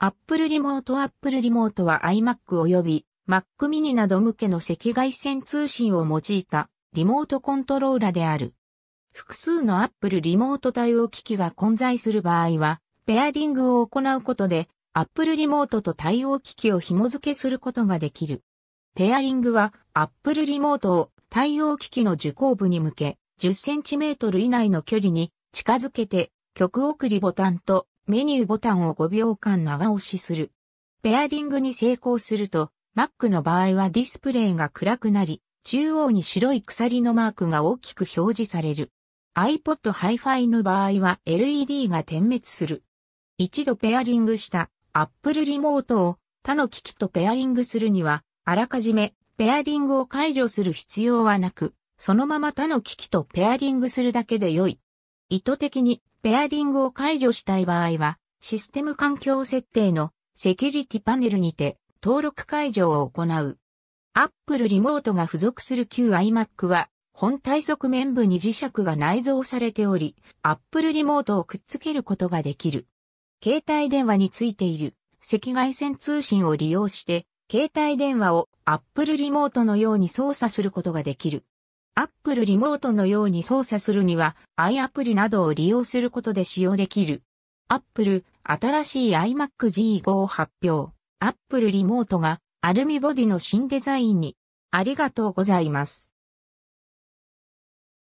Apple リモート Apple リモートは iMac 及び Mac mini など向けの赤外線通信を用いたリモートコントローラである。複数の Apple リモート対応機器が混在する場合は、ペアリングを行うことで Apple リモートと対応機器を紐付けすることができる。ペアリングは Apple リモートを対応機器の受光部に向け 10cm 以内の距離に近づけて曲送りボタンとメニューボタンを5秒間長押しする。ペアリングに成功すると、Mac の場合はディスプレイが暗くなり、中央に白い鎖のマークが大きく表示される。iPod Hi-Fi の場合は LED が点滅する。一度ペアリングした Apple リモートを他の機器とペアリングするには、あらかじめペアリングを解除する必要はなく、そのまま他の機器とペアリングするだけで良い。意図的にペアリングを解除したい場合は、システム環境設定のセキュリティパネルにて登録解除を行う。Apple リモートが付属する旧 iMac は、本体側面部に磁石が内蔵されており、Apple リモートをくっつけることができる。携帯電話についている赤外線通信を利用して、携帯電話を Apple リモートのように操作することができる。Apple リモートのように操作するには i a p p l などを利用することで使用できる。Apple 新しい iMac G5 を発表。Apple リモートがアルミボディの新デザインに。ありがとうございます。